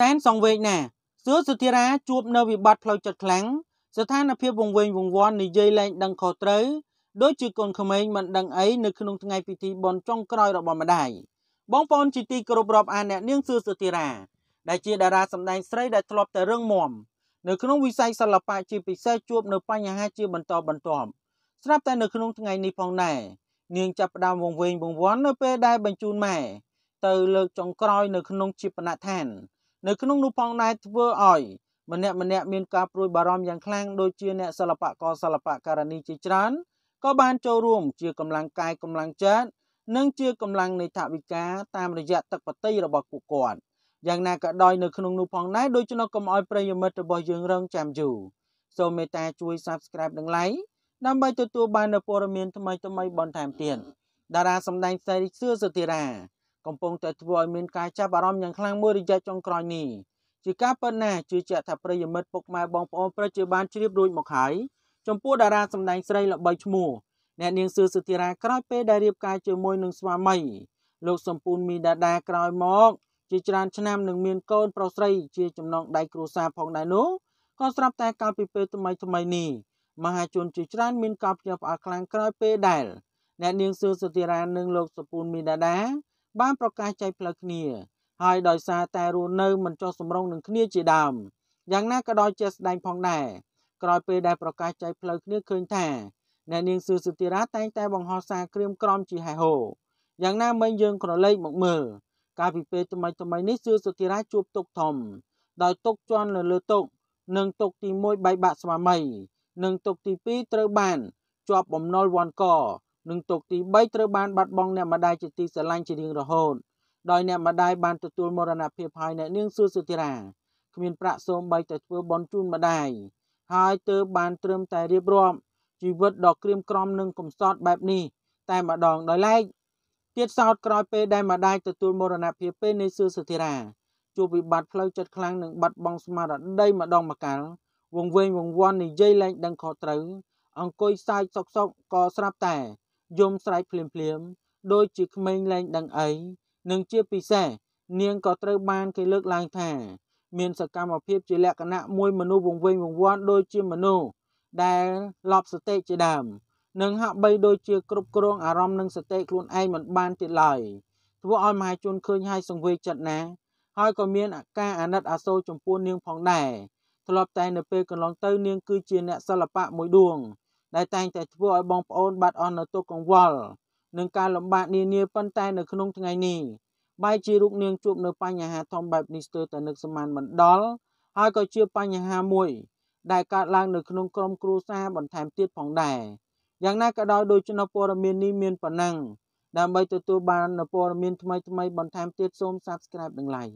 សែនសង្វេកណាសួរសុធិរាជួបនៅវិបត្តិផ្លូវចិត្តខ្លាំងស្ថានភាពវង្វេងវង្វាន់និយាយលែងដឹងខុសត្រូវដោយជាកូនក្មេងមិនដឹងអីនៅក្នុងថ្ងៃពិធីបុណ្យចុងក្រោយរបស់ម្ដាយបងប្អូនជាទីគោរពរាប់អានអ្នកនាងសួរសុធិរាដែលជាតារាសម្ដែងស្រីដែលធ្លាប់តែរឿងមមនៅក្នុងវិស័យសិល្បៈជាពិសេសជួបនៅបញ្ហាជាបន្តបន្ទាប់ស្រាប់តែនៅក្នុងថ្ងៃនេះផងដែរនាងចាប់ផ្ដើមវង្វេងវង្វាន់នៅពេលដែលបញ្ជូនម៉ែទៅលើកចុងក្រោយនៅក្នុងជាបណដ្ឋាននៅក្នុងនោះផងដែរធ្វើឲ្យម្នាក់ម្នាក់មានការព្រួយបារម្ភយ៉ាងខ្លាំងដូចជាអ្នកសិល្បករសិល្បករនីជាច្រើនក៏បានចូលរួមជាកម្លាំងកាយកម្លាំងចិត្តនិងជាកម្លាំងនៃថាវិការតាមរយៈទឹកបតីរបស់ពួកគាត់យ៉ាងណាក៏ដោយនៅក្នុងនោះផងដែរដូច្នោះកុំឲ្យប្រិយមិត្តរបស់យើងរងចាំយូរសូមមេត្តាជួយ Subscribe និង Like ដើម្បីទទួលបាននូវព័ត៌មានថ្មីៗបន្ថែមទៀតតារាសម្ដែងសេរីសឿសុធិរាកំពុងតែធ្វើឲ្យមានការចាប់អារម្មណ៍យ៉ាងខ្លាំងមួយរយៈចុងក្រោយនេះជាការពិតណាស់ជឿជាក់ថាប្រិយមិត្តពុកម៉ែបងប្អូនប្រជើបានជ្រាបរួចមកហើយចំពោះតារាសម្ដែងស្រីល្បីឈ្មោះអ្នកនាងសឿសុធារាក្រោយពេលដែលរៀបការជាមួយនឹងស្វាមីលោកសំពូនមីដាដាក្រោយមកជាច្រើនឆ្នាំនឹងមានកូនប្រុសស្រីជាចំណងដៃគ្រួសារផងដែរនោះក៏ស្រាប់តែកាលពីពេលថ្មីថ្មីនេះមហាជនជាច្រើនមានការភ្ញាក់ផ្អើលខ្លាំងក្រោយពេលដែលអ្នកនាងសឿសុធារានិងលោកសពូនមីដាដាបានប្រកាសចែកផ្លូវគ្នា ហើយដោយសារតែរស់នៅមិនចុះសម្រុងនឹងគ្នាជាដើមយ៉ាងណាក៏ដោយជាស្ដែងផងដែរក្រោយពេលដែលប្រកាសចែកផ្លូវគ្នាឃើញថាអ្នកនាងសឿសុធារាតែងតែបង្ហោះសារក្រៀមក្រំជាហេហោយ៉ាងណាមិញយើងក្រឡេកមកមើលកាលពីពេលថ្មីថ្មីនេះសឿសុធារាជួបទុកធំ ដោយទុកជន់លើលើទុកនិងទុកទី1បែកបាក់ស្វាមីនិងទុកទី2ត្រូវបានជាប់បំណុលវាន់កនិងទុកទី3ត្រូវបានបាត់បង់អ្នកម្ដាយជាទីស្រឡាញ់ជារៀងរហូតដោយអ្នកម្ដាយបានទទួលមរណភាពហើយអ្នកនាងសួរសុធារាគ្មានប្រាក់សូម្បីតែធ្វើបន់ជូនម្ដាយហើយទើបបានត្រឹមតែរៀបរាប់ជីវិតដ៏ក្រៀមក្រំនិងកំសត់បែបនេះតែម្ដងដោយឡែកទៀតសោតក្រោយពេលដែលម្ដាយទទួលមរណភាពពេលនៃសួរសុធារាជួបវិបត្តិផ្លូវចិត្តខ្លាំងនិងបាត់បង់ស្មារតីម្ដងម្កាលវងវែងវងវាន់និយាយលែងដឹងខុសត្រូវអង្គុយសាយសុកសុកក៏ស្រាប់តែយំស្រែកភ្លាមភ្លាមដូចជាក្មេងលែងដឹងអីនិងជាពិសេសនាងក៏ត្រូវបានគេលើកឡើងថាមាន សកម្មភាពជាលក្ខណៈមួយមនុស្សវង្វេងវង្វាន់ដូចជាមនុស្សដែលលប់សតិជាដើមនិងហាក់បីដូចជាគ្រប់គ្រងអារម្មណ៍និងសតិខ្លួនឯងមិនបានទៀតឡើយធ្វើឲ្យមហាជនឃើញហើយសង្វេគចិត្តណាស់ហើយក៏មានអាការអាណិតអាសូរចំពោះនាងផងដែរធ្លាប់តែនៅពេលកន្លងទៅ នាង គឺជាអ្នកសិល្បៈមួយឌួងដែលតែងតែធ្វើឲ្យបងប្អូនបាត់អស់នូវទុកកង្វល់នឹងការលំបាក នានាប៉ុន្តែនៅក្នុងថ្ងៃនេះបែរជារូបនាងជួបនៅបញ្ហាធំបែបនេះស្ទើរតែនឹកសមានមិនដល់ហើយក៏ជាបញ្ហាមួយ ដែលកើតឡើងនៅក្នុងក្រមគ្រួសារបន្ថែមទៀតផងដែរយ៉ាងណាក៏ដោយដូចជាព័ត៌មាននេះមានប៉ុណ្ណឹងដើម្បីទទួលបានព័ត៌មានថ្មីៗបន្ថែមទៀតសូម Subscribe និង Like